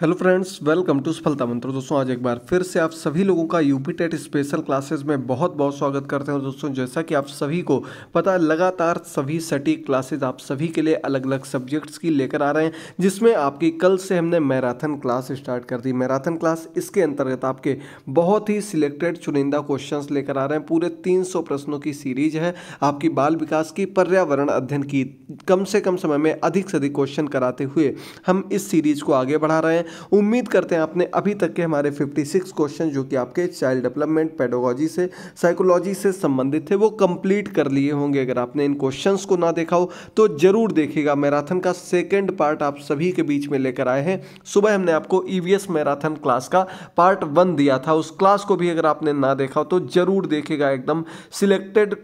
hello friends welcome to सफलता मंत्र दोस्तों आज एक बार फिर से आप सभी लोगों का यूपी टेट स्पेशल क्लासेस में बहुत बहुत स्वागत करते हैं दोस्तों जैसा कि आप सभी को पता लगातार सभी सटीक क्लासेस आप सभी के लिए अलग अलग सब्जेक्ट्स की लेकर आ रहे हैं जिसमें आपकी कल से हमने मैराथन क्लास स्टार्ट कर दी मैराथन क्लास इसके अंतर्गत आपके बहुत ही सिलेक्टेड चुनिंदा क्वेश्चन लेकर आ रहे हैं पूरे तीन प्रश्नों की सीरीज है आपकी बाल विकास की पर्यावरण अध्ययन की कम से कम समय में अधिक से अधिक क्वेश्चन कराते हुए हम इस सीरीज को आगे बढ़ा रहे हैं हैं उम्मीद करते हैं आपने अभी तक के हमारे 56 क्वेश्चन जो कि आपके चाइल्ड डेवलपमेंट पेडोलॉजी से साइकोलॉजी से संबंधित थे वो कंप्लीट कर लिए होंगे अगर आपने इन क्वेश्चंस को ना देखा हो तो ज़रूर देखिएगा मैराथन का सेकेंड पार्ट आप सभी के बीच में लेकर आए हैं सुबह हमने आपको ई e मैराथन क्लास का पार्ट वन दिया था उस क्लास को भी अगर आपने ना देखा हो तो ज़रूर देखेगा एकदम सिलेक्टेड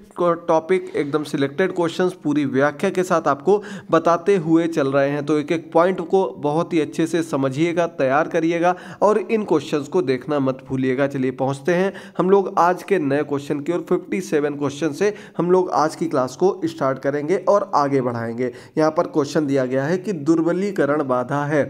टॉपिक एकदम सिलेक्टेड क्वेश्चन पूरी व्याख्या के साथ आपको बताते हुए चल रहे हैं तो एक एक पॉइंट को बहुत ही अच्छे से समझिए पढ़िएगा तैयार करिएगा और इन क्वेश्चंस को देखना मत भूलिएगा चलिए पहुंचते हैं हम लोग आज के नए क्वेश्चन की और 57 क्वेश्चन से हम लोग आज की क्लास को स्टार्ट करेंगे और आगे बढ़ाएंगे यहाँ पर क्वेश्चन दिया गया है कि दुर्बलीकरण बाधा है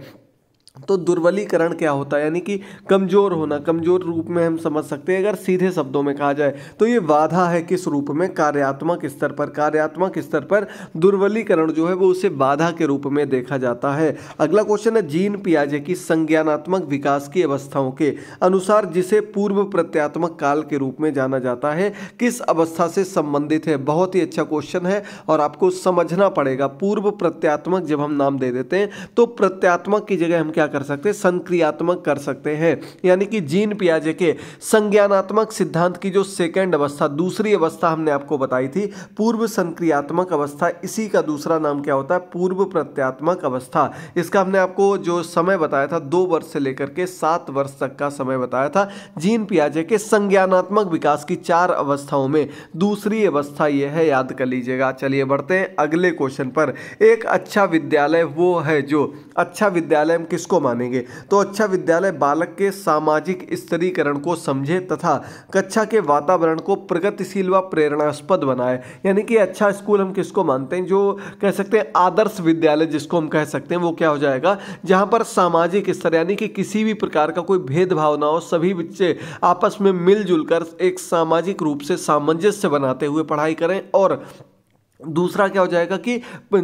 तो दुर्बलीकरण क्या होता है यानी कि कमज़ोर होना कमज़ोर रूप में हम समझ सकते हैं अगर सीधे शब्दों में कहा जाए तो ये बाधा है किस रूप में कार्यात्मक स्तर पर कार्यात्मक स्तर पर दुर्बलीकरण जो है वो उसे बाधा के रूप में देखा जाता है अगला क्वेश्चन है जीन पियाजे की संज्ञानात्मक विकास की अवस्थाओं के अनुसार जिसे पूर्व प्रत्यात्मक काल के रूप में जाना जाता है किस अवस्था से संबंधित है बहुत ही अच्छा क्वेश्चन है और आपको समझना पड़ेगा पूर्व प्रत्यात्मक जब हम नाम दे देते हैं तो प्रत्यात्मक की जगह हम क्या कर सकते संक्रियात्मक कर सकते हैं यानी कि जीन पियाजे के संज्ञानात्मक सिद्धांत की जो सेकेंड अवस्था दूसरी अवस्था हमने आपको बताई थी पूर्व संक्रियात्मक अवस्था इसी का दूसरा नाम क्या होता है पूर्व प्रत्यात्मक अवस्था इसका हमने आपको जो समय बताया था दो वर्ष से लेकर के सात वर्ष तक का समय बताया था जीन पियाजे के संज्ञानात्मक विकास की चार अवस्थाओं में दूसरी अवस्था यह है याद कर लीजिएगा चलिए बढ़ते हैं अगले क्वेश्चन पर एक अच्छा विद्यालय वो है जो अच्छा विद्यालय हम किस उसको मानेंगे तो अच्छा विद्यालय बालक के सामाजिक स्तरीकरण को समझे तथा कक्षा के वातावरण को प्रगतिशील व प्रेरणास्पद बनाए यानी कि अच्छा स्कूल हम किसको मानते हैं जो कह सकते हैं आदर्श विद्यालय जिसको हम कह सकते हैं वो क्या हो जाएगा जहाँ पर सामाजिक स्तर यानी कि किसी भी प्रकार का कोई भेदभाव ना हो सभी बच्चे आपस में मिलजुल कर एक सामाजिक रूप से सामंजस्य बनाते हुए पढ़ाई करें और दूसरा क्या हो जाएगा कि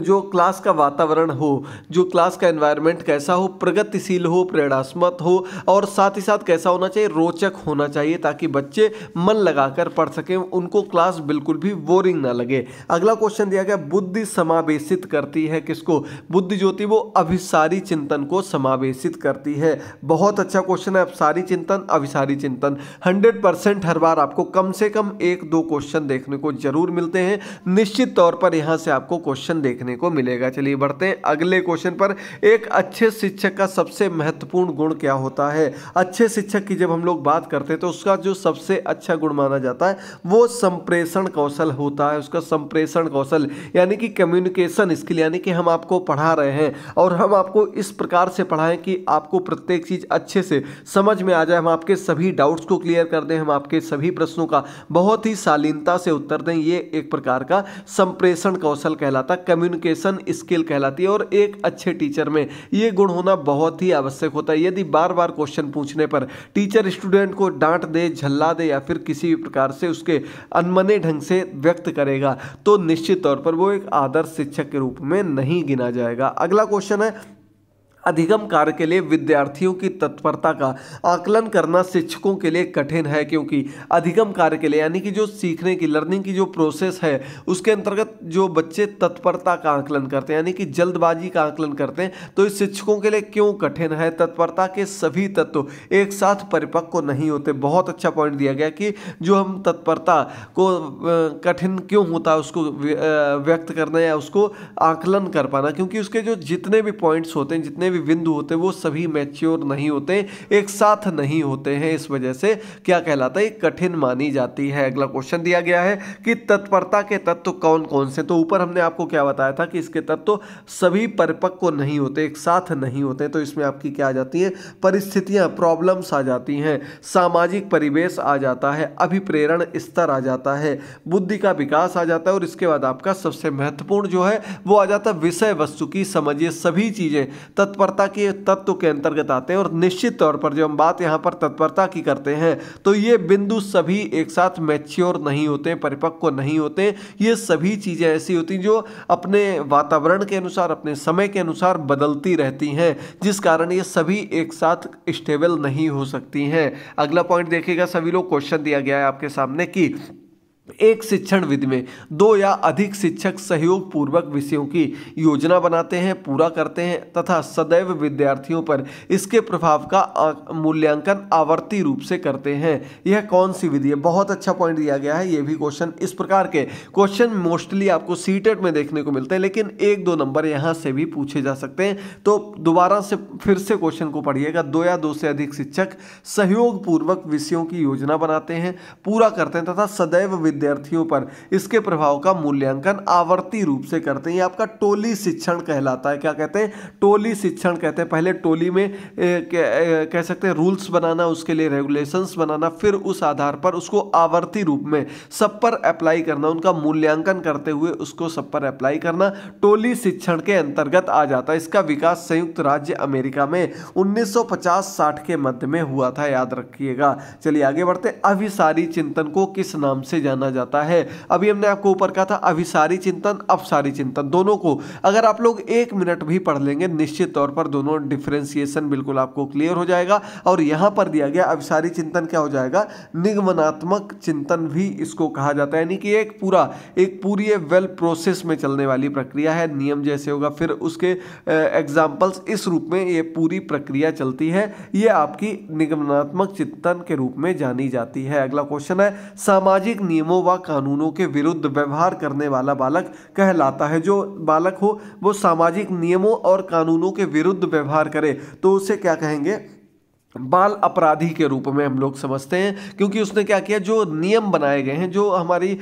जो क्लास का वातावरण हो जो क्लास का एनवायरनमेंट कैसा हो प्रगतिशील हो प्रेरणात्मक हो और साथ ही साथ कैसा होना चाहिए रोचक होना चाहिए ताकि बच्चे मन लगाकर पढ़ सकें उनको क्लास बिल्कुल भी बोरिंग ना लगे अगला क्वेश्चन दिया गया बुद्धि समावेशित करती है किसको बुद्धि ज्योति वो अभिसारी चिंतन को समावेशित करती है बहुत अच्छा क्वेश्चन है अभिसारी चिंतन अभिसारी चिंतन हंड्रेड हर बार आपको कम से कम एक दो क्वेश्चन देखने को जरूर मिलते हैं निश्चित तौर तौर पर यहाँ से आपको क्वेश्चन देखने को मिलेगा चलिए बढ़ते हैं अगले क्वेश्चन पर एक अच्छे शिक्षक का सबसे महत्वपूर्ण गुण क्या होता है अच्छे शिक्षक की जब हम लोग बात करते हैं तो उसका जो सबसे अच्छा गुण माना जाता है वो संप्रेषण कौशल होता है उसका संप्रेषण कौशल यानी कि कम्युनिकेशन स्किल यानी कि हम आपको पढ़ा रहे हैं और हम आपको इस प्रकार से पढ़ाएं कि आपको प्रत्येक चीज़ अच्छे से समझ में आ जाए हम आपके सभी डाउट्स को क्लियर कर दें हम आपके सभी प्रश्नों का बहुत ही शालीनता से उत्तर दें ये एक प्रकार का सम संप्रेषण कौशल कहलाता है कम्युनिकेशन स्किल कहलाती है और एक अच्छे टीचर में ये गुण होना बहुत ही आवश्यक होता है यदि बार बार क्वेश्चन पूछने पर टीचर स्टूडेंट को डांट दे झल्ला दे या फिर किसी भी प्रकार से उसके अनमने ढंग से व्यक्त करेगा तो निश्चित तौर पर वो एक आदर्श शिक्षक के रूप में नहीं गिना जाएगा अगला क्वेश्चन है अधिगम कार्य के लिए विद्यार्थियों की तत्परता का आकलन करना शिक्षकों के लिए कठिन है क्योंकि अधिगम कार्य के लिए यानी कि जो सीखने की लर्निंग की जो प्रोसेस है उसके अंतर्गत जो बच्चे तत्परता का आकलन करते हैं यानी कि जल्दबाजी का आकलन करते हैं तो इस शिक्षकों के लिए क्यों कठिन है तत्परता के सभी तत्व एक साथ परिपक्व नहीं होते बहुत अच्छा पॉइंट दिया गया कि जो हम तत्परता को कठिन क्यों होता है उसको व्यक्त करना या उसको आकलन कर पाना क्योंकि उसके जो जितने भी पॉइंट्स होते हैं जितने भी भी बिंदु होते हैं वो सभी मैच्योर नहीं होते एक साथ नहीं होते हैं इस वजह से क्या कहलाता है कठिन मानी जाती है अगला क्वेश्चन दिया गया है कि तत्परता के तत्व कौन कौन से तो ऊपर हमने आपको क्या बताया था कि इसके तत्व सभी परिपक्व नहीं होते एक साथ नहीं होते तो इसमें आपकी क्या आ जाती है परिस्थितियां प्रॉब्लम्स आ जाती हैं सामाजिक परिवेश आ जाता है अभिप्रेरण स्तर आ जाता है बुद्धि का विकास आ जाता है और इसके बाद आपका सबसे महत्वपूर्ण जो है वो आ जाता है विषय वस्तु की समझिए सभी चीज़ें तत्व तत्परता के तत्व के अंतर्गत आते हैं और निश्चित तौर पर जब हम बात यहाँ पर तत्परता की करते हैं तो ये बिंदु सभी एक साथ मैच्योर नहीं होते परिपक्व नहीं होते ये सभी चीज़ें ऐसी होती जो अपने वातावरण के अनुसार अपने समय के अनुसार बदलती रहती हैं जिस कारण ये सभी एक साथ स्टेबल नहीं हो सकती हैं अगला पॉइंट देखिएगा सभी लोग क्वेश्चन दिया गया है आपके सामने कि एक शिक्षण विधि में दो या अधिक शिक्षक सहयोग पूर्वक विषयों की योजना बनाते हैं पूरा करते हैं तथा सदैव विद्यार्थियों पर इसके प्रभाव का मूल्यांकन आवर्ती रूप से करते हैं यह कौन सी विधि है बहुत अच्छा पॉइंट दिया गया है ये भी क्वेश्चन इस प्रकार के क्वेश्चन मोस्टली आपको सीटेट में देखने को मिलते हैं लेकिन एक दो नंबर यहाँ से भी पूछे जा सकते हैं तो दोबारा से फिर से क्वेश्चन को पढ़िएगा दो या दो से अधिक शिक्षक सहयोग पूर्वक विषयों की योजना बनाते हैं पूरा करते हैं तथा सदैव विद्यार्थियों पर इसके प्रभाव का मूल्यांकन आवर्ती रूप से करते हैं ये आपका टोली शिक्षण कहलाता है क्या कहते हैं टोली शिक्षण कहते हैं पहले टोली में ए, कह सकते हैं रूल्स बनाना उसके लिए रेगुलेशंस बनाना फिर उस आधार पर उसको आवर्ती रूप में सब पर अप्लाई करना उनका मूल्यांकन करते हुए उसको सब पर अप्लाई करना टोली शिक्षण के अंतर्गत आ जाता है इसका विकास संयुक्त राज्य अमेरिका में 1950-60 के मध्य में हुआ था याद रखिएगा चलिए आगे बढ़ते अभिसारी चिंतन को किस नाम से जाना माना जाता है अभी हमने आपको ऊपर कहा था अभिसारी चिंतन अपसारी चिंतन दोनों को अगर आप लोग एक मिनट भी पढ़ लेंगे निश्चित तौर पर दोनों डिफ्रेंसिएशन बिल्कुल आपको क्लियर हो जाएगा और यहाँ पर दिया गया अभिसारी चिंतन क्या हो जाएगा निगमनात्मक चिंतन भी इसको कहा जाता है यानी कि एक पूरा एक पूरी वेल प्रोसेस में चलने वाली प्रक्रिया है नियम जैसे होगा फिर उसके एग्जाम्पल्स इस रूप में ये पूरी प्रक्रिया चलती है ये आपकी निगमनात्मक चिंतन के रूप में जानी जाती है अगला क्वेश्चन है सामाजिक नियमों कानूनों व कानूनों के विरुद्ध व्यवहार करने वाला बालक कहलाता है जो बालक हो वो सामाजिक नियमों और कानूनों के विरुद्ध व्यवहार करे तो उसे क्या कहेंगे बाल अपराधी के रूप में हम लोग समझते हैं क्योंकि उसने क्या किया जो नियम बनाए गए हैं जो हमारी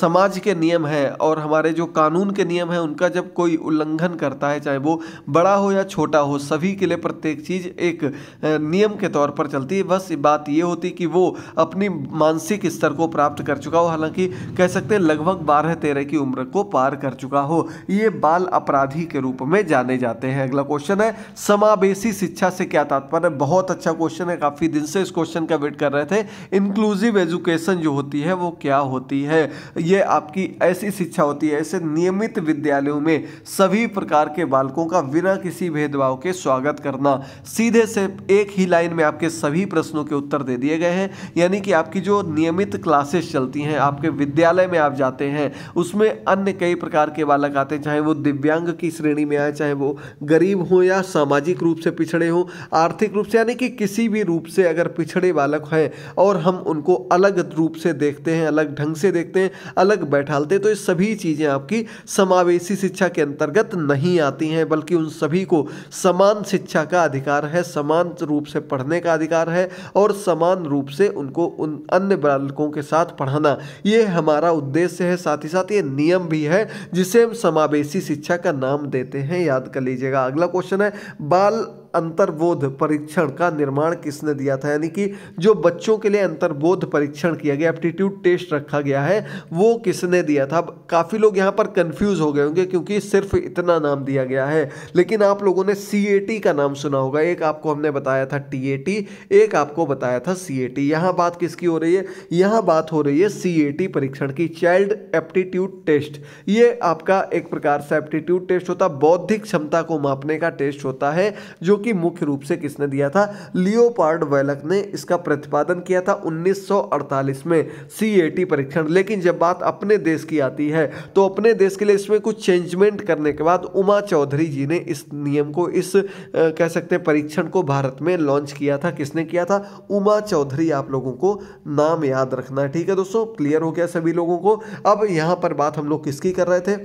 समाज के नियम हैं और हमारे जो कानून के नियम हैं उनका जब कोई उल्लंघन करता है चाहे वो बड़ा हो या छोटा हो सभी के लिए प्रत्येक चीज़ एक नियम के तौर पर चलती है बस बात ये होती कि वो अपनी मानसिक स्तर को प्राप्त कर चुका हो हालांकि कह सकते हैं लगभग बारह तेरह की उम्र को पार कर चुका हो ये बाल अपराधी के रूप में जाने जाते हैं अगला क्वेश्चन है समावेशी शिक्षा से क्या तात्पर्य बहुत अच्छा अच्छा क्वेश्चन है काफ़ी दिन से इस क्वेश्चन का वेट कर रहे थे इंक्लूसिव एजुकेशन जो होती है वो क्या होती है ये आपकी ऐसी शिक्षा होती है ऐसे नियमित विद्यालयों में सभी प्रकार के बालकों का बिना किसी भेदभाव के स्वागत करना सीधे से एक ही लाइन में आपके सभी प्रश्नों के उत्तर दे दिए गए हैं यानी कि आपकी जो नियमित क्लासेस चलती हैं आपके विद्यालय में आप जाते हैं उसमें अन्य कई प्रकार के बालक आते हैं चाहे वो दिव्यांग की श्रेणी में आए चाहे वो गरीब हो या सामाजिक रूप से पिछड़े हो आर्थिक रूप से यानी कि किसी भी रूप से अगर पिछड़े बालक हैं और हम उनको अलग रूप से देखते हैं अलग ढंग से देखते हैं अलग बैठालते हैं तो ये सभी चीज़ें आपकी समावेशी शिक्षा के अंतर्गत नहीं आती हैं बल्कि उन सभी को समान शिक्षा का अधिकार है समान रूप से पढ़ने का अधिकार है और समान रूप से उनको उन अन्य बालकों के साथ पढ़ाना ये हमारा उद्देश्य है साथ ही साथ ये नियम भी है जिसे हम समावेशी शिक्षा का नाम देते हैं याद कर लीजिएगा अगला क्वेश्चन है बाल अंतर्बोध परीक्षण का निर्माण किसने दिया था यानी कि जो बच्चों के लिए अंतर्बोध परीक्षण किया गया एप्टीट्यूड टेस्ट रखा गया है वो किसने दिया था काफ़ी लोग यहाँ पर कंफ्यूज हो गए होंगे क्योंकि सिर्फ इतना नाम दिया गया है लेकिन आप लोगों ने सी का नाम सुना होगा एक आपको हमने बताया था टी एक आपको बताया था सी ए यहाँ बात किसकी हो रही है यहाँ बात हो रही है सी परीक्षण की चाइल्ड एप्टीट्यूड टेस्ट ये आपका एक प्रकार से एप्टीट्यूड टेस्ट होता है बौद्धिक क्षमता को मापने का टेस्ट होता है जो कि मुख्य रूप से किसने दिया था लियोपार्ड वेलक ने इसका प्रतिपादन किया था 1948 में सी परीक्षण लेकिन जब बात अपने देश की आती है तो अपने देश के लिए इसमें कुछ चेंजमेंट करने के बाद उमा चौधरी जी ने इस नियम को इस कह सकते हैं परीक्षण को भारत में लॉन्च किया था किसने किया था उमा चौधरी आप लोगों को नाम याद रखना ठीक है दोस्तों क्लियर हो गया सभी लोगों को अब यहाँ पर बात हम लोग किसकी कर रहे थे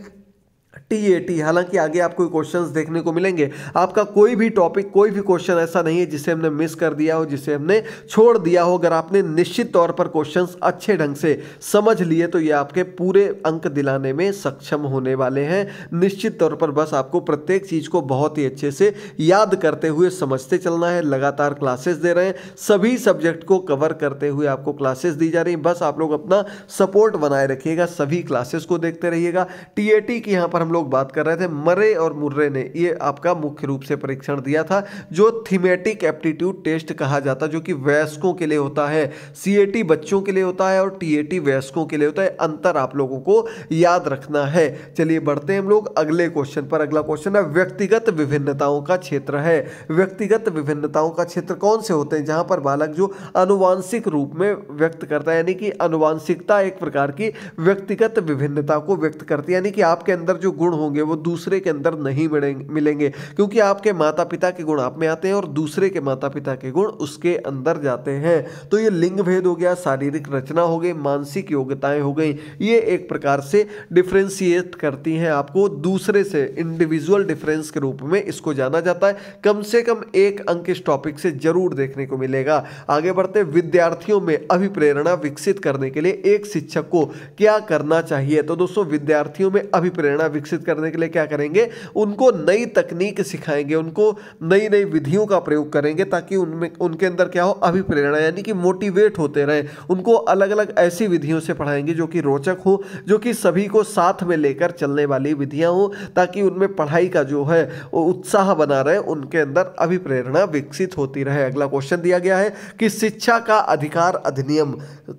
टी ए टी हालांकि आगे आपको क्वेश्चंस देखने को मिलेंगे आपका कोई भी टॉपिक कोई भी क्वेश्चन ऐसा नहीं है जिसे हमने मिस कर दिया हो जिसे हमने छोड़ दिया हो अगर आपने निश्चित तौर पर क्वेश्चंस अच्छे ढंग से समझ लिए तो ये आपके पूरे अंक दिलाने में सक्षम होने वाले हैं निश्चित तौर पर बस आपको प्रत्येक चीज़ को बहुत ही अच्छे से याद करते हुए समझते चलना है लगातार क्लासेस दे रहे हैं सभी सब्जेक्ट को कवर करते हुए आपको क्लासेस दी जा रही बस आप लोग अपना सपोर्ट बनाए रखिएगा सभी क्लासेस को देखते रहिएगा टी ए टी की यहाँ पर हम लोग बात कर रहे थे मरे और मुर्रे ने ये आपका मुख्य रूप से परीक्षण दिया था जो थीमेटिक एप्टीट्यूड टेस्ट कहा जाता जो कि वयस्कों के लिए होता है सी बच्चों के लिए होता है और टी वयस्कों के लिए होता है अंतर आप लोगों को याद रखना है चलिए बढ़ते हैं हम लोग अगले क्वेश्चन पर अगला क्वेश्चन है व्यक्तिगत विभिन्नताओं का क्षेत्र है व्यक्तिगत विभिन्नताओं का क्षेत्र कौन से होते हैं जहां पर बालक जो अनुवांशिक रूप में व्यक्त करता है यानी कि अनुवांशिकता एक प्रकार की व्यक्तिगत विभिन्नता को व्यक्त करती है यानी कि आपके अंदर जो गुण होंगे वो दूसरे के अंदर नहीं मिलेंगे क्योंकि आपके माता पिता के गुण आप में आते हैं और दूसरे के माता पिता के गुण उसके अंदर जाते हैं तो ये लिंग भेद हो गया शारीरिक रचना हो गई मानसिक योग्यताएं हो गई ये एक प्रकार से डिफ्रेंसिएट करती हैं आपको दूसरे से इंडिविजुअल डिफरेंस के रूप में इसको जाना जाता है कम से कम एक अंक इस टॉपिक से जरूर देखने को मिलेगा आगे बढ़ते विद्यार्थियों में अभिप्रेरणा विकसित करने के लिए एक शिक्षक को क्या करना चाहिए तो दोस्तों विद्यार्थियों में अभिप्रेरणा विकसित करने के लिए क्या करेंगे उनको नई तकनीक सिखाएंगे उनको नई नई विधियों का प्रयोग करेंगे ताकि उनमें उनके अंदर क्या हो अभिप्रेरणा यानी कि मोटिवेट होते रहे उनको अलग अलग ऐसी विधियों से पढ़ाएंगे जो कि रोचक हो जो कि सभी को साथ में लेकर चलने वाली विधियाँ हों ताकि उनमें पढ़ाई का जो है वो उत्साह बना रहे उनके अंदर अभिप्रेरणा विकसित होती रहे अगला क्वेश्चन दिया गया है कि शिक्षा का अधिकार अधिनियम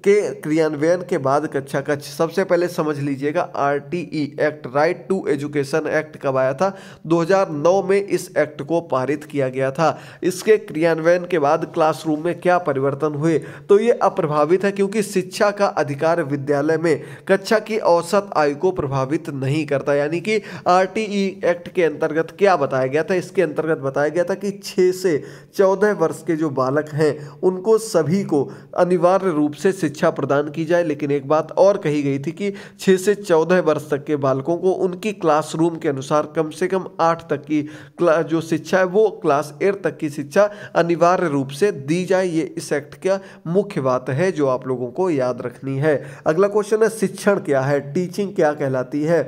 के क्रियान्वयन के बाद कक्षा कक्ष सबसे पहले समझ लीजिएगा R act right to to education act कब आया था 2009 में इस एक्ट को पारित किया गया था इसके क्रियान्वयन के बाद क्लासरूम में क्या परिवर्तन हुए तो ये अप्रभावित है क्योंकि शिक्षा का अधिकार विद्यालय में कक्षा की औसत आयु को प्रभावित नहीं करता यानी कि आर एक्ट के अंतर्गत क्या बताया गया था इसके अंतर्गत बताया गया था कि छः से चौदह वर्ष के जो बालक हैं उनको सभी को अनिवार्य रूप से शिक्षा प्रदान की जाए लेकिन एक बात और कही गई थी कि छः से चौदह वर्ष तक के बालकों को उनके उनकी क्लासरूम के अनुसार कम से कम आठ तक की जो शिक्षा है वो क्लास एट तक की शिक्षा अनिवार्य रूप से दी जाए ये इस एक्ट का मुख्य बात है जो आप लोगों को याद रखनी है अगला क्वेश्चन है शिक्षण क्या है टीचिंग क्या कहलाती है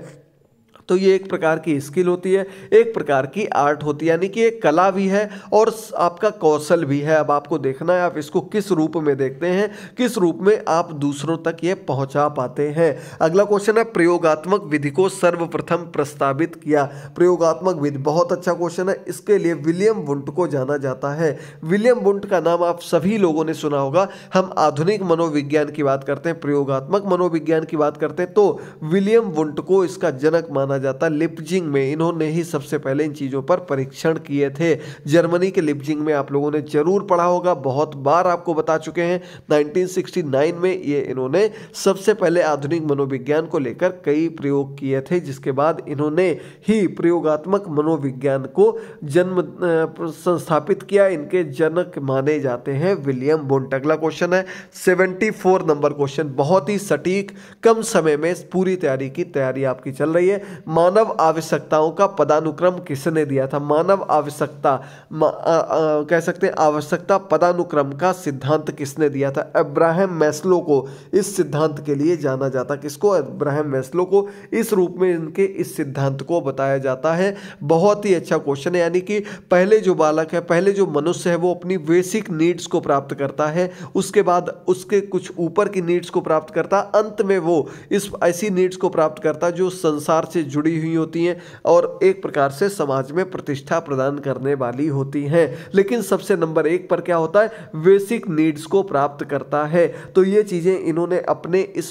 तो ये एक प्रकार की स्किल होती है एक प्रकार की आर्ट होती है यानी कि एक कला भी है और आपका कौशल भी है अब आपको देखना है आप इसको किस रूप में देखते हैं किस रूप में आप दूसरों तक ये पहुंचा पाते हैं अगला क्वेश्चन है प्रयोगात्मक विधि को सर्वप्रथम प्रस्तावित किया प्रयोगात्मक विधि बहुत अच्छा क्वेश्चन है इसके लिए विलियम वुंट को जाना जाता है विलियम वुंट का नाम आप सभी लोगों ने सुना होगा हम आधुनिक मनोविज्ञान की बात करते हैं प्रयोगात्मक मनोविज्ञान की बात करते हैं तो विलियम वुंट को इसका जनक माना माना जाता लिपजिंग में इन्होंने ही सबसे पहले इन चीज़ों पर परीक्षण किए थे जर्मनी के लिपजिंग में आप लोगों ने जरूर पढ़ा होगा बहुत बार आपको बता चुके हैं 1969 में ये इन्होंने सबसे पहले आधुनिक मनोविज्ञान को लेकर कई प्रयोग किए थे जिसके बाद इन्होंने ही प्रयोगात्मक मनोविज्ञान को जन्म संस्थापित किया इनके जनक माने जाते हैं विलियम बोन्ट अगला क्वेश्चन है 74 नंबर क्वेश्चन बहुत ही सटीक कम समय में पूरी तैयारी की तैयारी आपकी चल रही है मानव आवश्यकताओं का पदानुक्रम किसने दिया था मानव आवश्यकता मा, कह सकते हैं आवश्यकता पदानुक्रम का सिद्धांत किसने दिया था अब्राहम मैस्लो को इस सिद्धांत के लिए जाना जाता किसको अब्राहम मैस्लो को इस रूप में इनके इस सिद्धांत को बताया जाता है बहुत ही अच्छा क्वेश्चन है यानी कि पहले जो बालक है पहले जो मनुष्य है वो अपनी बेसिक नीड्स को प्राप्त करता है उसके बाद उसके कुछ ऊपर की नीड्स को प्राप्त करता अंत में वो इस ऐसी नीड्स को प्राप्त करता जो संसार से जुड़ी हुई होती हैं और एक प्रकार से समाज में प्रतिष्ठा प्रदान करने वाली होती हैं लेकिन सबसे नंबर एक पर क्या होता है बेसिक नीड्स को प्राप्त करता है तो ये चीज़ें इन्होंने अपने इस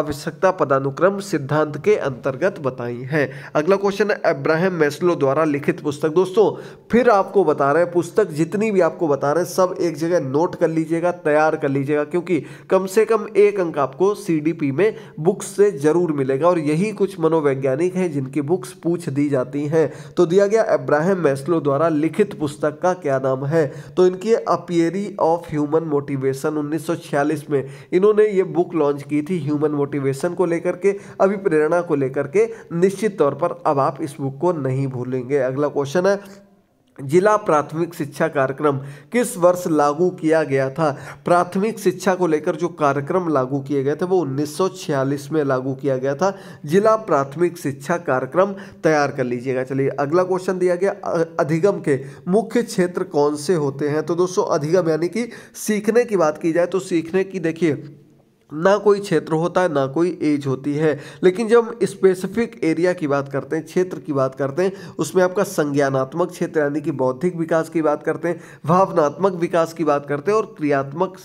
आवश्यकता पदानुक्रम सिद्धांत के अंतर्गत बताई हैं अगला क्वेश्चन है अब्राहम मैस्लो द्वारा लिखित पुस्तक दोस्तों फिर आपको बता रहे हैं पुस्तक जितनी भी आपको बता रहे हैं सब एक जगह नोट कर लीजिएगा तैयार कर लीजिएगा क्योंकि कम से कम एक अंक आपको सी में बुक्स से जरूर मिलेगा और यही कुछ मनोवैज्ञानिक वैज्ञानिक हैं जिनकी बुक्स पूछ दी जाती हैं तो दिया गया अब्राहम मैस्लो द्वारा लिखित पुस्तक का क्या नाम है तो इनकी अपियरी ऑफ ह्यूमन मोटिवेशन उन्नीस में इन्होंने ये बुक लॉन्च की थी ह्यूमन मोटिवेशन को लेकर के अभिप्रेरणा को लेकर के निश्चित तौर पर अब आप इस बुक को नहीं भूलेंगे अगला क्वेश्चन है जिला प्राथमिक शिक्षा कार्यक्रम किस वर्ष लागू किया गया था प्राथमिक शिक्षा को लेकर जो कार्यक्रम लागू किए गए थे वो 1946 में लागू किया गया था जिला प्राथमिक शिक्षा कार्यक्रम तैयार कर लीजिएगा चलिए अगला क्वेश्चन दिया गया अधिगम के मुख्य क्षेत्र कौन से होते हैं तो दोस्तों अधिगम यानी कि सीखने की बात की जाए तो सीखने की देखिए ना कोई क्षेत्र होता है ना कोई एज होती है लेकिन जब हम स्पेसिफिक एरिया की बात करते हैं क्षेत्र की बात करते हैं उसमें आपका संज्ञानात्मक क्षेत्र यानी कि बौद्धिक विकास की बात करते हैं भावनात्मक विकास की बात करते हैं और क्रियात्मक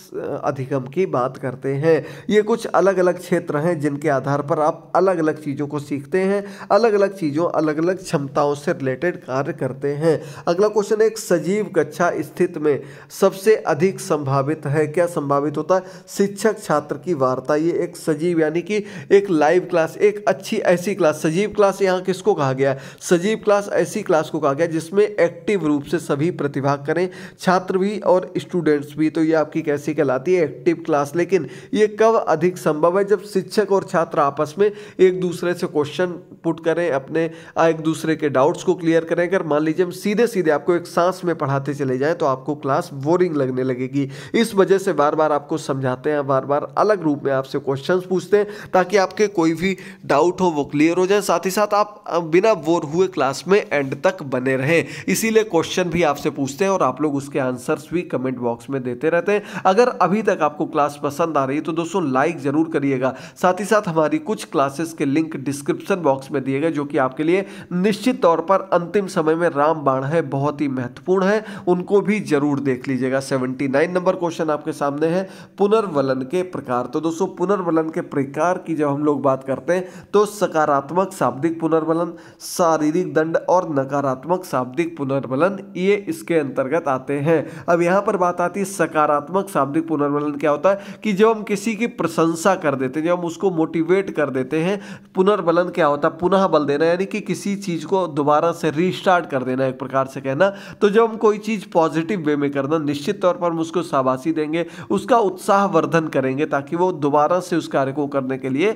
अधिगम की बात करते हैं ये कुछ अलग अलग क्षेत्र हैं जिनके आधार पर आप अलग अलग चीज़ों को सीखते हैं अलग अलग चीज़ों अलग अलग क्षमताओं से रिलेटेड कार्य करते हैं अगला क्वेश्चन एक सजीव कक्षा स्थित में सबसे अधिक संभावित है क्या संभावित होता है शिक्षक छात्र की की वार्ता ये एक सजीव यानी कि एक लाइव क्लास एक अच्छी ऐसी क्लास सजीव क्लास यहाँ किसको कहा गया सजीव क्लास ऐसी क्लास को कहा गया जिसमें एक्टिव रूप से सभी प्रतिभाग करें छात्र भी और स्टूडेंट्स भी तो ये आपकी कैसी कहलाती है एक्टिव क्लास लेकिन ये कब अधिक संभव है जब शिक्षक और छात्र आपस में एक दूसरे से क्वेश्चन पुट करें अपने एक दूसरे के डाउट्स को क्लियर करें अगर मान लीजिए हम सीधे सीधे आपको एक सांस में पढ़ाते चले जाएं तो आपको क्लास बोरिंग लगने लगेगी इस वजह से बार बार आपको समझाते हैं बार बार अलग के रूप में आपसे क्वेश्चन पूछते हैं ताकि आपके कोई भी डाउट हो वो क्लियर हो जाए साथ ही साथ आप बिना बोर हुए क्लास में एंड तक बने रहें इसीलिए क्वेश्चन भी आपसे पूछते हैं और आप लोग उसके आंसर्स भी कमेंट बॉक्स में देते रहते हैं अगर अभी तक आपको क्लास पसंद आ रही है तो दोस्तों लाइक ज़रूर करिएगा साथ ही साथ हमारी कुछ क्लासेस के लिंक डिस्क्रिप्शन बॉक्स में दिए गए जो कि आपके लिए निश्चित तौर पर अंतिम समय में राम बाण है बहुत ही महत्वपूर्ण है उनको भी जरूर देख लीजिएगा सेवेंटी नंबर क्वेश्चन आपके सामने है पुनर्वलन के प्रकार तो दोस्तों पुनर्बलन के प्रकार की जब हम लोग बात करते हैं तो सकारात्मक शाब्दिक पुनर्बलन शारीरिक दंड और नकारात्मक शाब्दिक पुनर्बलन ये इसके अंतर्गत आते हैं अब यहाँ पर बात आती है सकारात्मक शाब्दिक पुनर्बलन क्या होता है कि जब हम किसी की प्रशंसा कर देते हैं जब हम उसको मोटिवेट कर देते हैं पुनर्बलन क्या होता है पुनः बल देना यानी कि किसी चीज़ को दोबारा से रिस्टार्ट कर देना एक प्रकार से कहना तो जब हम कोई चीज़ पॉजिटिव वे में करना निश्चित तौर पर हम उसको शाबाशी देंगे उसका उत्साह वर्धन करेंगे ताकि वो दोबारा से उस कार्य को करने के लिए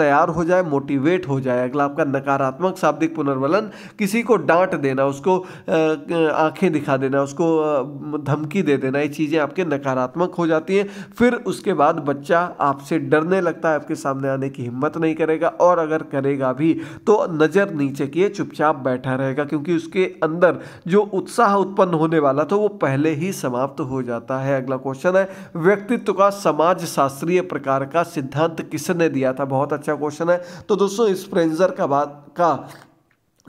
तैयार हो जाए मोटिवेट हो जाए अगला आपका नकारात्मक शाब्दिक पुनर्वलन किसी को डांट देना उसको आंखें दिखा देना उसको धमकी दे देना ये चीज़ें आपके नकारात्मक हो जाती हैं फिर उसके बाद बच्चा आपसे डरने लगता है आपके सामने आने की हिम्मत नहीं करेगा और अगर करेगा भी तो नज़र नीचे किए चुपचाप बैठा रहेगा क्योंकि उसके अंदर जो उत्साह उत्पन्न होने वाला था वो पहले ही समाप्त हो जाता है अगला क्वेश्चन है व्यक्तित्व का समाज शास्त्र शास्त्रीय प्रकार का सिद्धांत किसने दिया था बहुत अच्छा क्वेश्चन है तो दोस्तों स्प्रेंजर का बात का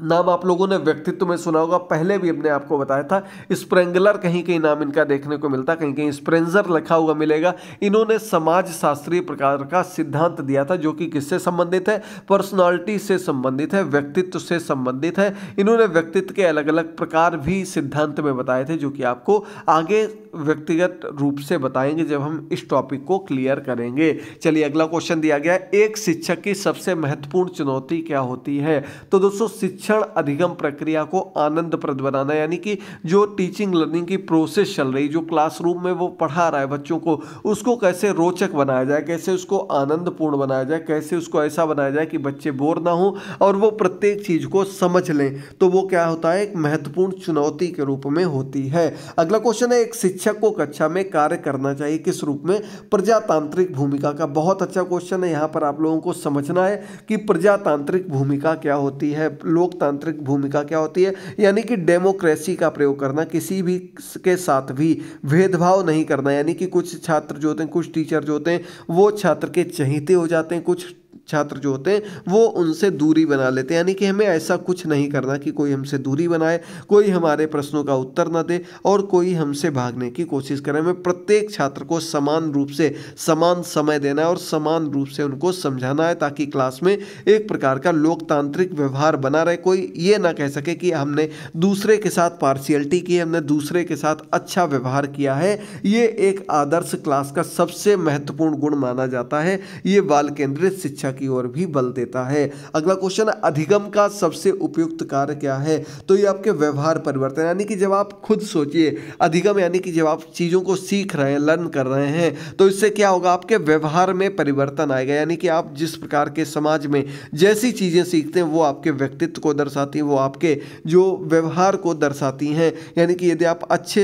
नाम आप लोगों ने व्यक्तित्व में सुना होगा पहले भी हमने आपको बताया था स्प्रेंगलर कहीं कहीं नाम इनका देखने को मिलता कहीं कहीं स्प्रेंजर लिखा हुआ मिलेगा इन्होंने समाज शास्त्रीय प्रकार का सिद्धांत दिया था जो कि किससे संबंधित है पर्सनालिटी से संबंधित है व्यक्तित्व से संबंधित है इन्होंने व्यक्तित्व के अलग अलग प्रकार भी सिद्धांत में बताए थे जो कि आपको आगे व्यक्तिगत रूप से बताएंगे जब हम इस टॉपिक को क्लियर करेंगे चलिए अगला क्वेश्चन दिया गया एक शिक्षक की सबसे महत्वपूर्ण चुनौती क्या होती है तो दोस्तों शिक्षक शिक्षण अधिगम प्रक्रिया को आनंदप्रद बनाना यानी कि जो टीचिंग लर्निंग की प्रोसेस चल रही जो क्लासरूम में वो पढ़ा रहा है बच्चों को उसको कैसे रोचक बनाया जाए कैसे उसको आनंदपूर्ण बनाया जाए कैसे उसको ऐसा बनाया जाए कि बच्चे बोर ना हों और वो प्रत्येक चीज़ को समझ लें तो वो क्या होता है एक महत्वपूर्ण चुनौती के रूप में होती है अगला क्वेश्चन है एक शिक्षक को कक्षा में कार्य करना चाहिए किस रूप में प्रजातांत्रिक भूमिका का बहुत अच्छा क्वेश्चन है यहाँ पर आप लोगों को समझना है कि प्रजातांत्रिक भूमिका क्या होती है लोग लोकतांत्रिक भूमिका क्या होती है यानी कि डेमोक्रेसी का प्रयोग करना किसी भी के साथ भी भेदभाव नहीं करना यानी कि कुछ छात्र जो होते हैं कुछ टीचर जो होते हैं वो छात्र के चहीते हो जाते हैं कुछ छात्र जो होते हैं वो उनसे दूरी बना लेते हैं यानी कि हमें ऐसा कुछ नहीं करना कि कोई हमसे दूरी बनाए कोई हमारे प्रश्नों का उत्तर ना दे और कोई हमसे भागने की कोशिश करें हमें प्रत्येक छात्र को समान रूप से समान समय देना है और समान रूप से उनको समझाना है ताकि क्लास में एक प्रकार का लोकतांत्रिक व्यवहार बना रहे कोई ये ना कह सके कि हमने दूसरे के साथ पार्शियलिटी की हमने दूसरे के साथ अच्छा व्यवहार किया है ये एक आदर्श क्लास का सबसे महत्वपूर्ण गुण माना जाता है ये बाल केंद्रित शिक्षा की की ओर भी बल देता है अगला क्वेश्चन अधिगम का सबसे उपयुक्त कार्य क्या है तो ये आपके व्यवहार परिवर्तन यानी कि जब आप खुद सोचिए अधिगम यानी कि जब आप चीज़ों को सीख रहे हैं लर्न कर रहे हैं तो इससे क्या होगा आपके व्यवहार में परिवर्तन आएगा यानी कि आप जिस प्रकार के समाज में जैसी चीज़ें सीखते हैं वो आपके व्यक्तित्व को दर्शाती हैं वो आपके जो व्यवहार को दर्शाती हैं यानी कि यदि आप अच्छे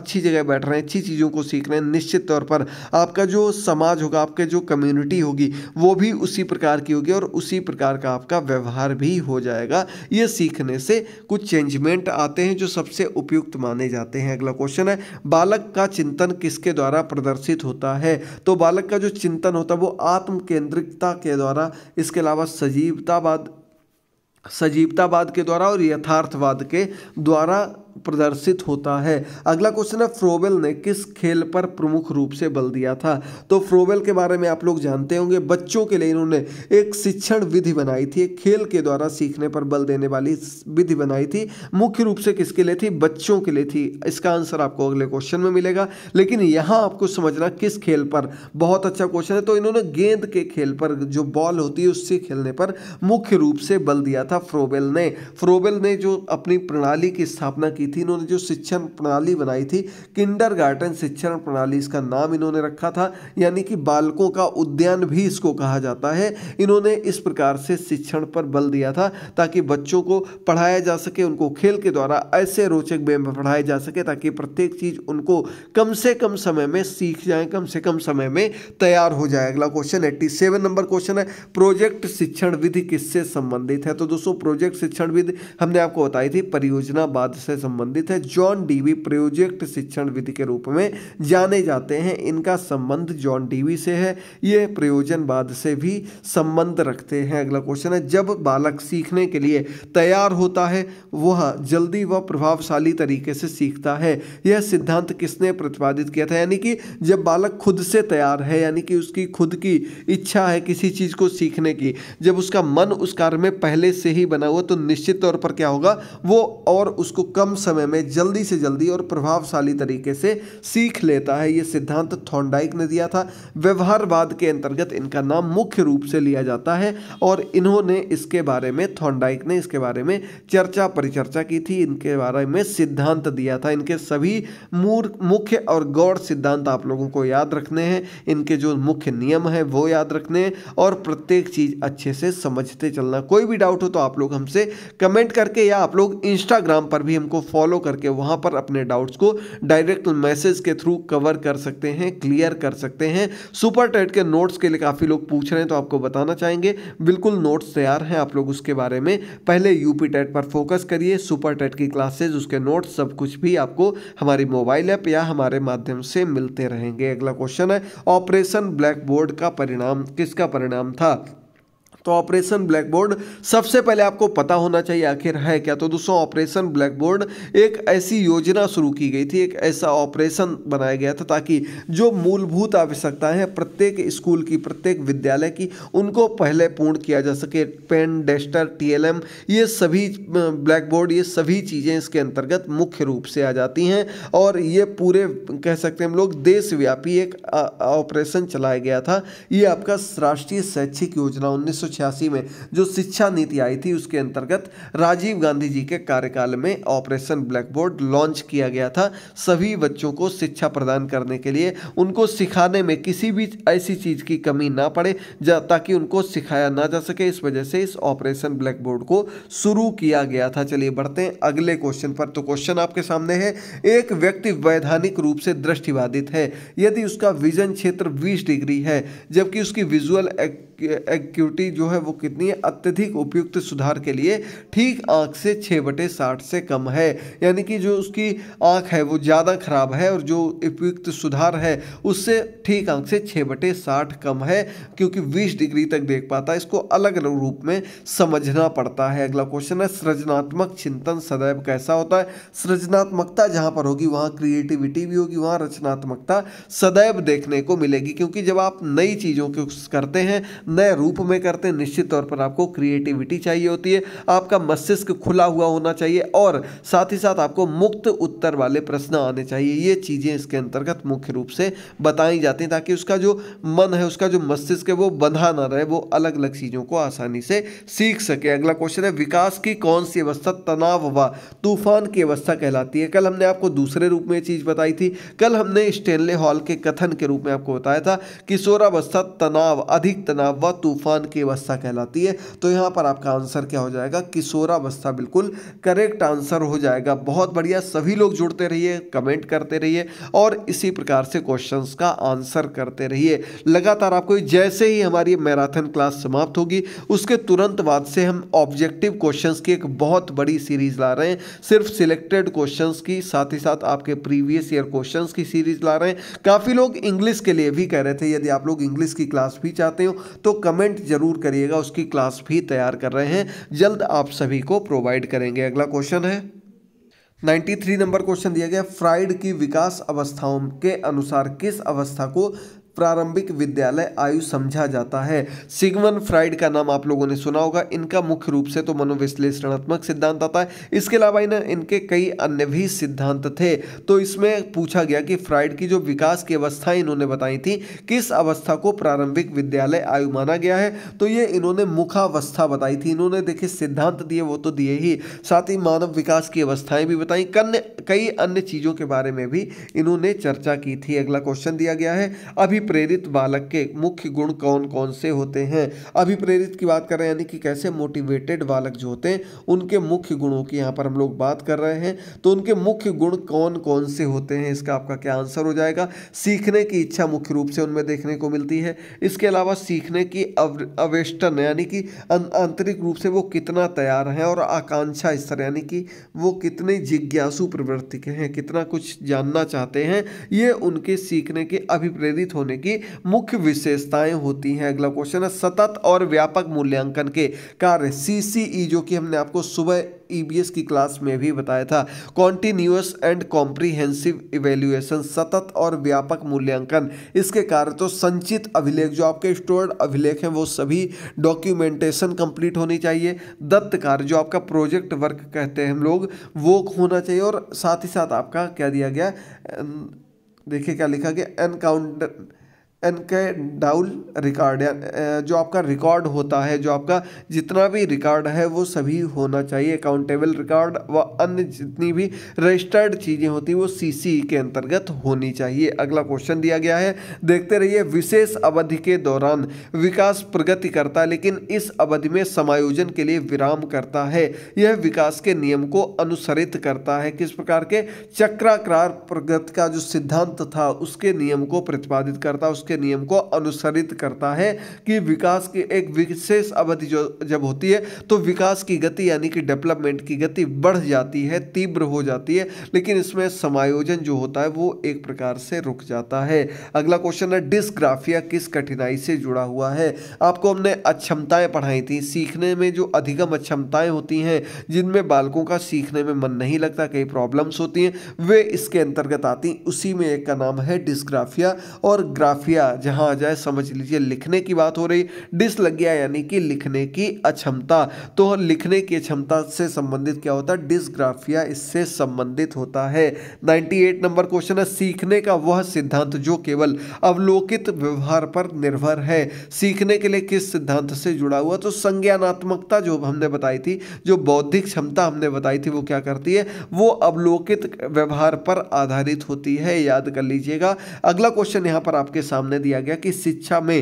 अच्छी जगह बैठ रहे हैं अच्छी चीज़ों को सीख रहे हैं निश्चित तौर पर आपका जो समाज होगा आपके जो कम्युनिटी होगी वो भी उसी प्रकार की होगी और उसी प्रकार का आपका व्यवहार भी हो जाएगा ये सीखने से कुछ चेंजमेंट आते हैं जो सबसे उपयुक्त माने जाते हैं अगला क्वेश्चन है बालक का चिंतन किसके द्वारा प्रदर्शित होता है तो बालक का जो चिंतन होता है वो आत्म केंद्रिकता के द्वारा इसके अलावा सजीवतावाद सजीवतावाद के द्वारा और यथार्थवाद के द्वारा प्रदर्शित होता है अगला क्वेश्चन है फ्रोवेल ने किस खेल पर प्रमुख रूप से बल दिया था तो फ्रोवेल के बारे में आप लोग जानते होंगे बच्चों के लिए इन्होंने एक शिक्षण विधि बनाई थी एक खेल के द्वारा सीखने पर बल देने वाली विधि बनाई थी मुख्य रूप से किसके लिए थी बच्चों के लिए थी इसका आंसर आपको अगले क्वेश्चन में मिलेगा लेकिन यहाँ आपको समझना किस खेल पर बहुत अच्छा क्वेश्चन है तो इन्होंने गेंद के खेल पर जो बॉल होती है उससे खेलने पर मुख्य रूप से बल दिया था फ्रोबेल ने फ्रोबेल ने जो अपनी प्रणाली की स्थापना की की थी इन्होंने जो शिक्षण प्रणाली बनाई थी किंडर शिक्षण प्रणाली इसका नाम इन्होंने रखा था यानी कि बालकों का उद्यान भी इसको कहा जाता है इन्होंने इस प्रकार से शिक्षण पर बल दिया था ताकि बच्चों को पढ़ाया जा सके उनको खेल के द्वारा ऐसे रोचक वे में पढ़ाया जा सके ताकि प्रत्येक चीज़ उनको कम से कम समय में सीख जाए कम से कम समय में तैयार हो जाए अगला question eighty seven number question है प्रोजेक्ट शिक्षण विधि किससे संबंधित है तो दोस्तों प्रोजेक्ट शिक्षण विधि हमने आपको बताई थी परियोजना बाद से संबंधित संबंधित है जॉन डीवी प्रोजेक्ट शिक्षण विधि के रूप में जाने जाते हैं इनका संबंध जॉन डीवी से है ये प्रयोजनवाद से भी संबंध रखते हैं अगला क्वेश्चन है जब बालक सीखने के लिए तैयार होता है वह जल्दी व प्रभावशाली तरीके से सीखता है यह सिद्धांत किसने प्रतिपादित किया था यानी कि जब बालक खुद से तैयार है यानी कि उसकी खुद की इच्छा है किसी चीज़ को सीखने की जब उसका मन उस कार्य में पहले से ही बना हुआ तो निश्चित तौर पर क्या होगा वो और उसको कम समय में जल्दी से जल्दी और प्रभावशाली तरीके से सीख लेता है ये सिद्धांत थॉन्डाइक ने दिया था व्यवहारवाद के अंतर्गत इनका नाम मुख्य रूप से लिया जाता है और इन्होंने इसके बारे में थॉन्डाइक ने इसके बारे में चर्चा परिचर्चा की थी इनके बारे में सिद्धांत दिया था इनके सभी मूर मुख्य और गौर सिद्धांत आप लोगों को याद रखने हैं इनके जो मुख्य नियम हैं वो याद रखने हैं और प्रत्येक चीज़ अच्छे से समझते चलना कोई भी डाउट हो तो आप लोग हमसे कमेंट करके या आप लोग इंस्टाग्राम पर भी हमको फॉलो करके वहाँ पर अपने डाउट्स को डायरेक्ट मैसेज के थ्रू कवर कर सकते हैं क्लियर कर सकते हैं सुपर टेट के नोट्स के लिए काफ़ी लोग पूछ रहे हैं तो आपको बताना चाहेंगे बिल्कुल नोट्स तैयार हैं आप लोग उसके बारे में पहले यूपी टेट पर फोकस करिए सुपर टेट की क्लासेज उसके नोट्स सब कुछ भी आपको हमारी मोबाइल ऐप या हमारे माध्यम से मिलते रहेंगे अगला क्वेश्चन है ऑपरेशन ब्लैक बोर्ड का परिणाम किसका परिणाम था तो ऑपरेशन ब्लैकबोर्ड सबसे पहले आपको पता होना चाहिए आखिर है क्या तो दोस्तों ऑपरेशन ब्लैकबोर्ड एक ऐसी योजना शुरू की गई थी एक ऐसा ऑपरेशन बनाया गया था ताकि जो मूलभूत आवश्यकताएं हैं प्रत्येक स्कूल की प्रत्येक विद्यालय की उनको पहले पूर्ण किया जा सके पेन डेस्टर टीएलएम ये सभी ब्लैक बोर्ड ये सभी चीज़ें इसके अंतर्गत मुख्य रूप से आ जाती हैं और ये पूरे कह सकते हैं हम लोग देशव्यापी एक ऑपरेशन चलाया गया था ये आपका राष्ट्रीय शैक्षिक योजना उन्नीस 1986 में जो शिक्षा नीति आई थी उसके अंतर्गत राजीव गांधी जी के कार्यकाल में ऑपरेशन ब्लैकबोर्ड लॉन्च किया गया था सभी बच्चों को शिक्षा प्रदान करने के लिए उनको सिखाने में किसी भी ऐसी चीज़ की कमी ना पड़े ताकि उनको सिखाया ना जा सके इस वजह से इस ऑपरेशन ब्लैकबोर्ड को शुरू किया गया था चलिए बढ़ते हैं अगले क्वेश्चन पर तो क्वेश्चन आपके सामने है एक व्यक्ति वैधानिक रूप से दृष्टिबाधित है यदि उसका विजन क्षेत्र 20 डिग्री है जबकि उसकी विजुअल एक्यूटी जो जो है वो कितनी है अत्यधिक उपयुक्त सुधार के लिए ठीक आँख से छः बटे साठ से कम है यानी कि जो उसकी आँख है वो ज़्यादा खराब है और जो उपयुक्त सुधार है उससे ठीक आँख से छः बटे साठ कम है क्योंकि बीस डिग्री तक देख पाता है इसको अलग अलग रूप में समझना पड़ता है अगला क्वेश्चन है सृजनात्मक चिंतन सदैव कैसा होता है सृजनात्मकता जहाँ पर होगी वहाँ क्रिएटिविटी भी होगी वहाँ रचनात्मकता सदैव देखने को मिलेगी क्योंकि जब आप नई चीज़ों को करते हैं नए रूप में करते हैं निश्चित तौर पर आपको क्रिएटिविटी चाहिए होती है आपका मस्तिष्क खुला हुआ होना चाहिए और साथ ही साथ आपको मुक्त उत्तर वाले प्रश्न आने चाहिए ये चीज़ें इसके अंतर्गत मुख्य रूप से बताई जाती हैं ताकि उसका जो मन है उसका जो मस्तिष्क है वो बंधा ना रहे वो अलग अलग चीज़ों को आसानी से सीख सके अगला क्वेश्चन है विकास की कौन सी अवस्था तनाव व तूफान की अवस्था कहलाती है कल हमने आपको दूसरे रूप में चीज़ बताई थी कल हमने स्टेनले हॉल के कथन के रूप में आपको बताया था कि सोरावस्था तनाव अधिक तनाव व तूफान की अवस्था किशोरावस्था कहलाती है तो यहाँ पर आपका आंसर क्या हो जाएगा किशोरावस्था बिल्कुल करेक्ट आंसर हो जाएगा बहुत बढ़िया सभी लोग जुड़ते रहिए कमेंट करते रहिए और इसी प्रकार से क्वेश्चंस का आंसर करते रहिए लगातार आपको जैसे ही हमारी मैराथन क्लास समाप्त होगी उसके तुरंत बाद से हम ऑब्जेक्टिव क्वेश्चंस की एक बहुत बड़ी सीरीज ला रहे हैं सिर्फ सिलेक्टेड क्वेश्चंस की साथ ही साथ आपके प्रीवियस ईयर क्वेश्चंस की सीरीज ला रहे हैं काफ़ी लोग इंग्लिश के लिए भी कह रहे थे यदि आप लोग इंग्लिश की क्लास भी चाहते हो तो कमेंट जरूर करें करिएगा उसकी क्लास भी तैयार कर रहे हैं जल्द आप सभी को प्रोवाइड करेंगे अगला क्वेश्चन है 93 नंबर क्वेश्चन दिया गया फ्राइड की विकास अवस्थाओं के अनुसार किस अवस्था को प्रारंभिक विद्यालय आयु समझा जाता है सिगमन फ्राइड का नाम आप लोगों ने सुना होगा इनका मुख्य रूप से तो मनोविश्लेषणात्मक सिद्धांत आता है इसके अलावा इन इनके कई अन्य भी सिद्धांत थे तो इसमें पूछा गया कि फ्राइड की जो विकास की अवस्थाएं इन्होंने बताई थी किस अवस्था को प्रारंभिक विद्यालय आयु माना गया है तो ये इन्होंने मुखावस्था बताई थी इन्होंने देखिए सिद्धांत दिए वो तो दिए ही साथ ही मानव विकास की अवस्थाएं भी बताई कन्य कई अन्य चीज़ों के बारे में भी इन्होंने चर्चा की थी अगला क्वेश्चन दिया गया है अभी अभिप्रेरित बालक के मुख्य गुण कौन कौन से होते हैं अभिप्रेरित की बात कर रहे हैं यानी कि कैसे मोटिवेटेड बालक जो होते हैं उनके मुख्य गुणों की यहाँ पर हम लोग बात कर रहे हैं तो उनके मुख्य गुण कौन कौन से होते हैं इसका आपका क्या आंसर हो जाएगा सीखने की इच्छा मुख्य रूप से उनमें देखने को मिलती है इसके अलावा सीखने की अवेष्टन यानी कि अं-, आंतरिक रूप से वो कितना तैयार हैं और आकांक्षा स्तर यानी कि वो कितने जिज्ञासु प्रवृत्ति के हैं कितना कुछ जानना चाहते हैं ये उनके सीखने के अभिप्रेरित होने होने की मुख्य विशेषताएं होती हैं अगला क्वेश्चन है सतत और व्यापक मूल्यांकन के कार्य सीसीई e जो कि हमने आपको सुबह ईबीएस e की क्लास में भी बताया था कॉन्टिन्यूस एंड कॉम्प्रीहेंसिव इवेल्युएशन सतत और व्यापक मूल्यांकन इसके कार्य तो संचित अभिलेख जो आपके स्टोर्ड अभिलेख हैं वो सभी डॉक्यूमेंटेशन कंप्लीट होनी चाहिए दत्त कार्य जो आपका प्रोजेक्ट वर्क कहते हैं हम लोग वो होना चाहिए और साथ ही साथ आपका क्या दिया गया देखिए क्या लिखा गया एनकाउंटर के डाउल रिकॉर्ड जो आपका रिकॉर्ड होता है जो आपका जितना भी रिकॉर्ड है वो सभी होना चाहिए अकाउंटेबल रिकॉर्ड व अन्य जितनी भी रजिस्टर्ड चीज़ें होती हैं वो सीसी के अंतर्गत होनी चाहिए अगला क्वेश्चन दिया गया है देखते रहिए विशेष अवधि के दौरान विकास प्रगति करता है लेकिन इस अवधि में समायोजन के लिए विराम करता है यह विकास के नियम को अनुसरित करता है किस प्रकार के चक्राकार प्रगति का जो सिद्धांत था उसके नियम को प्रतिपादित करता है उसके के नियम को अनुसरित करता है कि विकास की एक विशेष अवधि जो जब होती है तो विकास की गति यानी कि डेवलपमेंट की गति बढ़ जाती है तीव्र हो जाती है लेकिन इसमें समायोजन जो होता है वो एक प्रकार से रुक जाता है अगला क्वेश्चन है डिस्ग्राफिया किस कठिनाई से जुड़ा हुआ है आपको हमने अक्षमताएं पढ़ाई थी सीखने में जो अधिगम अक्षमताएं होती हैं जिनमें बालकों का सीखने में मन नहीं लगता कई प्रॉब्लम्स होती हैं वे इसके अंतर्गत आती उसी में एक का नाम है डिस्ग्राफिया और ग्राफिया गया जहां आ जाए समझ लीजिए लिखने की बात हो रही डिस लग गया यानी कि लिखने की अक्षमता तो लिखने की क्षमता से संबंधित क्या होता है डिसग्राफिया इससे संबंधित होता है 98 नंबर क्वेश्चन है सीखने का वह सिद्धांत जो केवल अवलोकित व्यवहार पर निर्भर है सीखने के लिए किस सिद्धांत से जुड़ा हुआ तो संज्ञानात्मकता जो हमने बताई थी जो बौद्धिक क्षमता हमने बताई थी वो क्या करती है वो अवलोकित व्यवहार पर आधारित होती है याद कर लीजिएगा अगला क्वेश्चन यहां पर आपके सामने दिया गया कि शिक्षा में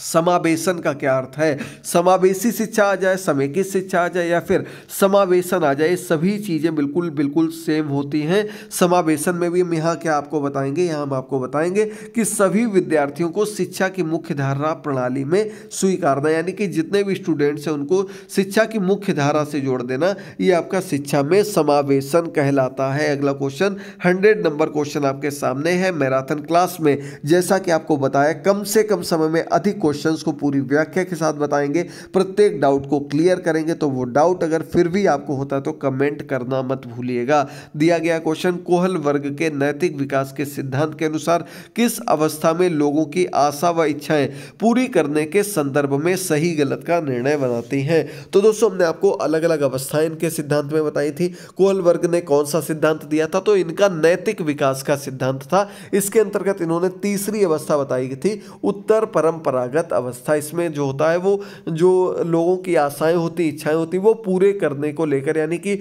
समावेशन का क्या अर्थ है समावेशी शिक्षा आ जाए समेकित शिक्षा आ जाए या फिर समावेशन आ जाए सभी चीज़ें बिल्कुल बिल्कुल सेम होती हैं समावेशन में भी हम यहाँ क्या आपको बताएंगे यहाँ हम आपको बताएंगे कि सभी विद्यार्थियों को शिक्षा की मुख्य धारा प्रणाली में स्वीकारना यानी कि जितने भी स्टूडेंट्स हैं उनको शिक्षा की मुख्य धारा से जोड़ देना ये आपका शिक्षा में समावेशन कहलाता है अगला क्वेश्चन हंड्रेड नंबर क्वेश्चन आपके सामने है मैराथन क्लास में जैसा कि आपको बताया कम से कम समय में अधिक क्वेश्चंस को पूरी व्याख्या के साथ बताएंगे प्रत्येक डाउट को क्लियर करेंगे तो वो डाउट अगर फिर भी आपको होता है तो कमेंट करना मत भूलिएगा दिया गया क्वेश्चन कोहल वर्ग के नैतिक विकास के सिद्धांत के अनुसार किस अवस्था में लोगों की आशा व इच्छाएं पूरी करने के संदर्भ में सही गलत का निर्णय बनाती हैं तो दोस्तों हमने आपको अलग अलग अवस्थाएं इनके सिद्धांत में बताई थी कोहल वर्ग ने कौन सा सिद्धांत दिया था तो इनका नैतिक विकास का सिद्धांत था इसके अंतर्गत इन्होंने तीसरी अवस्था बताई थी उत्तर परंपरा जागृत अवस्था इसमें जो होता है वो जो लोगों की आशाएं होती इच्छाएं होती वो पूरे करने को लेकर यानी कि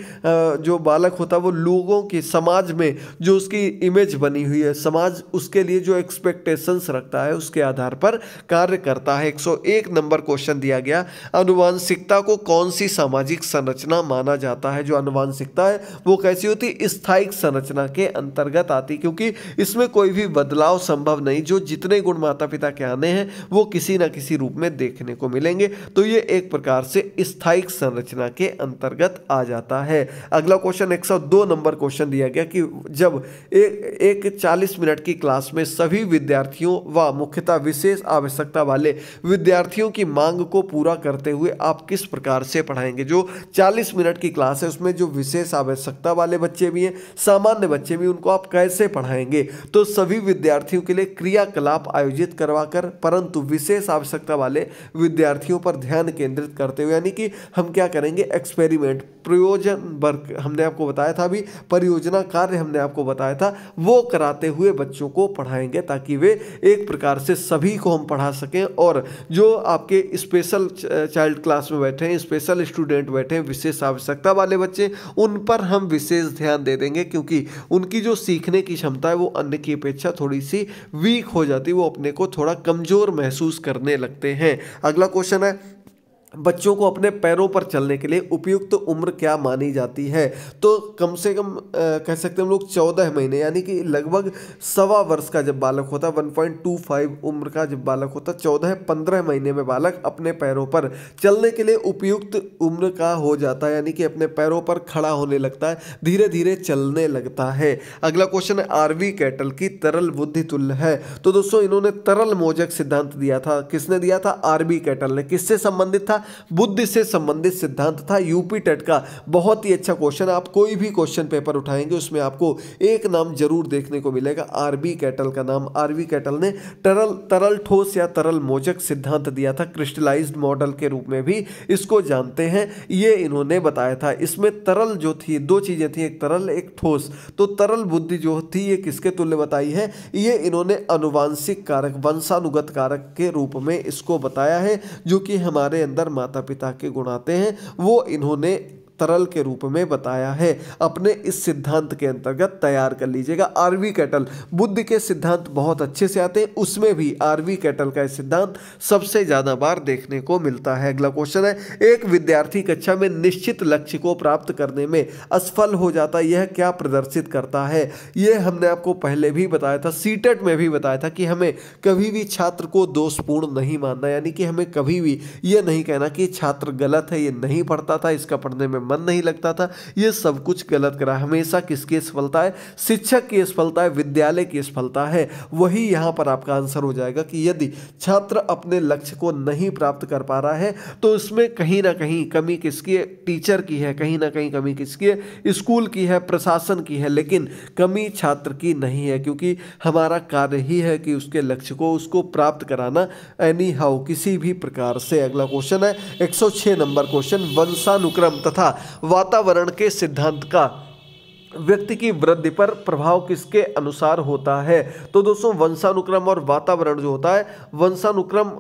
जो बालक होता है वो लोगों की समाज में जो उसकी इमेज बनी हुई है समाज उसके लिए जो एक्सपेक्टेशंस रखता है उसके आधार पर कार्य करता है 101 नंबर क्वेश्चन दिया गया अनुवांशिकता को कौन सी सामाजिक संरचना माना जाता है जो अनुवांशिकता है वो कैसी होती स्थायी स्थायिक संरचना के अंतर्गत आती क्योंकि इसमें कोई भी बदलाव संभव नहीं जो जितने गुण माता पिता के आने हैं वो किस किसी ना किसी रूप में देखने को मिलेंगे तो ये एक प्रकार से स्थायिक संरचना के अंतर्गत आ जाता है अगला क्वेश्चन 102 नंबर क्वेश्चन दिया गया कि जब एक एक 40 मिनट की क्लास में सभी विद्यार्थियों व मुख्यतः विशेष आवश्यकता वाले विद्यार्थियों की मांग को पूरा करते हुए आप किस प्रकार से पढ़ाएंगे जो चालीस मिनट की क्लास है उसमें जो विशेष आवश्यकता वाले बच्चे भी हैं सामान्य बच्चे भी उनको आप कैसे पढ़ाएंगे तो सभी विद्यार्थियों के लिए क्रियाकलाप आयोजित करवाकर परंतु विशेष विशेष आवश्यकता वाले विद्यार्थियों पर ध्यान केंद्रित करते हुए यानी कि हम क्या करेंगे एक्सपेरिमेंट प्रयोजन वर्क हमने आपको बताया था अभी परियोजना कार्य हमने आपको बताया था वो कराते हुए बच्चों को पढ़ाएंगे ताकि वे एक प्रकार से सभी को हम पढ़ा सकें और जो आपके स्पेशल चाइल्ड क्लास में बैठे हैं स्पेशल स्टूडेंट बैठे हैं विशेष आवश्यकता वाले बच्चे उन पर हम विशेष ध्यान दे देंगे क्योंकि उनकी जो सीखने की क्षमता है वो अन्य की अपेक्षा थोड़ी सी वीक हो जाती है वो अपने को थोड़ा कमज़ोर महसूस करने लगते हैं अगला क्वेश्चन है बच्चों को अपने पैरों पर चलने के लिए उपयुक्त उम्र क्या मानी जाती है तो कम से कम आ, कह सकते हैं हम लोग चौदह महीने यानी कि लगभग सवा वर्ष का जब बालक होता है वन पॉइंट टू फाइव उम्र का जब बालक होता है चौदह पंद्रह महीने में बालक अपने पैरों पर चलने के लिए उपयुक्त उम्र का हो जाता है यानी कि अपने पैरों पर खड़ा होने लगता है धीरे धीरे चलने लगता है अगला क्वेश्चन है आर कैटल की तरल बुद्धि तुल्य है तो दोस्तों इन्होंने तरल मोजक सिद्धांत दिया था किसने दिया था आर कैटल ने किससे संबंधित था बुद्ध से संबंधित सिद्धांत था यूपी टेट का बहुत ही अच्छा क्वेश्चन आप कोई भी क्वेश्चन पेपर उठाएंगे उसमें आपको एक नाम जरूर देखने को मिलेगा आर बी कैटल का नाम आर बी कैटल ने तरल तरल ठोस या तरल मोचक सिद्धांत दिया था क्रिस्टलाइज मॉडल के रूप में भी इसको जानते हैं ये इन्होंने बताया था इसमें तरल जो थी दो चीज़ें थी एक तरल एक ठोस तो तरल बुद्धि जो थी ये किसके तुल्य बताई है ये इन्होंने अनुवांशिक कारक वंशानुगत कारक के रूप में इसको बताया है जो कि हमारे अंदर माता पिता के गुण आते हैं वो इन्होंने तरल के रूप में बताया है अपने इस सिद्धांत के अंतर्गत तैयार कर लीजिएगा आरवी कैटल बुद्ध के सिद्धांत बहुत अच्छे से आते हैं उसमें भी आरवी कैटल का सिद्धांत सबसे ज़्यादा बार देखने को मिलता है अगला क्वेश्चन है एक विद्यार्थी कक्षा में निश्चित लक्ष्य को प्राप्त करने में असफल हो जाता यह क्या प्रदर्शित करता है यह हमने आपको पहले भी बताया था सीटेट e में भी बताया था कि हमें कभी भी छात्र को दोषपूर्ण नहीं मानना यानी कि हमें कभी भी यह नहीं कहना कि छात्र गलत है ये नहीं पढ़ता था इसका पढ़ने में मन नहीं लगता था ये सब कुछ गलत करा हमेशा किसकी असफलता है शिक्षक की असफलता है विद्यालय की असफलता है वही यहाँ पर आपका आंसर हो जाएगा कि यदि छात्र अपने लक्ष्य को नहीं प्राप्त कर पा रहा है तो उसमें कहीं ना कहीं कमी किसकी है टीचर की है कहीं ना कहीं कमी किसकी है स्कूल की है प्रशासन की है लेकिन कमी छात्र की नहीं है क्योंकि हमारा कार्य ही है कि उसके लक्ष्य को उसको प्राप्त कराना एनी हाउ किसी भी प्रकार से अगला क्वेश्चन है 106 नंबर क्वेश्चन वंशानुक्रम तथा वातावरण के सिद्धांत का व्यक्ति की वृद्धि पर प्रभाव किसके अनुसार होता है तो दोस्तों वंशानुक्रम और वातावरण जो होता है वंशानुक्रम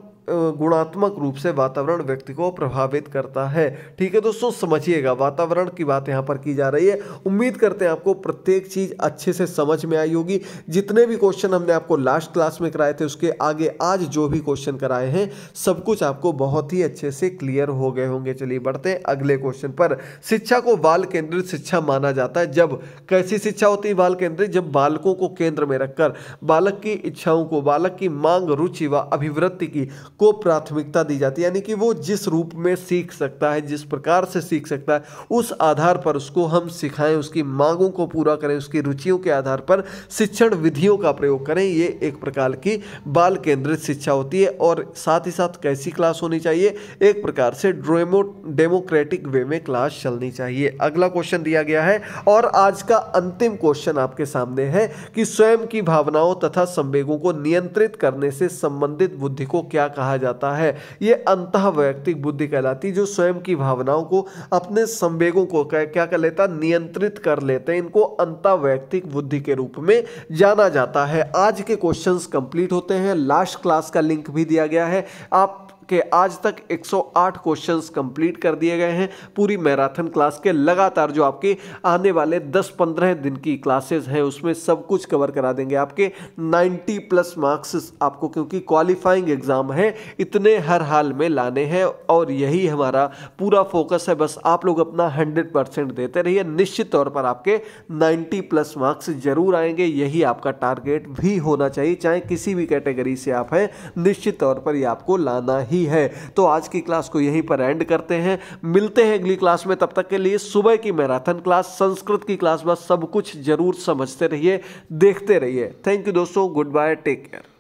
गुणात्मक रूप से वातावरण व्यक्ति को प्रभावित करता है ठीक है दोस्तों समझिएगा वातावरण की बात यहाँ पर की जा रही है उम्मीद करते हैं आपको प्रत्येक चीज़ अच्छे से समझ में आई होगी जितने भी क्वेश्चन हमने आपको लास्ट क्लास में कराए थे उसके आगे आज जो भी क्वेश्चन कराए हैं सब कुछ आपको बहुत ही अच्छे से क्लियर हो गए होंगे चलिए बढ़ते हैं अगले क्वेश्चन पर शिक्षा को बाल केंद्रित शिक्षा माना जाता है जब कैसी शिक्षा होती है बाल केंद्रित जब बालकों को केंद्र में रखकर बालक की इच्छाओं को बालक की मांग रुचि व अभिवृत्ति की को प्राथमिकता दी जाती है यानी कि वो जिस रूप में सीख सकता है जिस प्रकार से सीख सकता है उस आधार पर उसको हम सिखाएं उसकी मांगों को पूरा करें उसकी रुचियों के आधार पर शिक्षण विधियों का प्रयोग करें ये एक प्रकार की बाल केंद्रित शिक्षा होती है और साथ ही साथ कैसी क्लास होनी चाहिए एक प्रकार से ड्रोमो डेमोक्रेटिक वे में क्लास चलनी चाहिए अगला क्वेश्चन दिया गया है और आज का अंतिम क्वेश्चन आपके सामने है कि स्वयं की भावनाओं तथा संवेगों को नियंत्रित करने से संबंधित बुद्धि को क्या कहा कहा जाता है ये अंत वैयक्तिक बुद्धि कहलाती जो स्वयं की भावनाओं को अपने संवेगों को क्या क्या कर लेता नियंत्रित कर लेते हैं इनको अंत वैयक्तिक बुद्धि के रूप में जाना जाता है आज के क्वेश्चंस कंप्लीट होते हैं लास्ट क्लास का लिंक भी दिया गया है आप के आज तक 108 क्वेश्चंस कंप्लीट कर दिए गए हैं पूरी मैराथन क्लास के लगातार जो आपके आने वाले 10-15 दिन की क्लासेस हैं उसमें सब कुछ कवर करा देंगे आपके 90 प्लस मार्क्स आपको क्योंकि क्वालिफाइंग एग्ज़ाम है इतने हर हाल में लाने हैं और यही हमारा पूरा फोकस है बस आप लोग अपना हंड्रेड परसेंट देते रहिए निश्चित तौर पर आपके नाइन्टी प्लस मार्क्स जरूर आएंगे यही आपका टारगेट भी होना चाहिए चाहे किसी भी कैटेगरी से आप हैं निश्चित तौर पर ये आपको लाना ही ही है तो आज की क्लास को यहीं पर एंड करते हैं मिलते हैं अगली क्लास में तब तक के लिए सुबह की मैराथन क्लास संस्कृत की क्लास में सब कुछ जरूर समझते रहिए देखते रहिए थैंक यू दोस्तों गुड बाय टेक केयर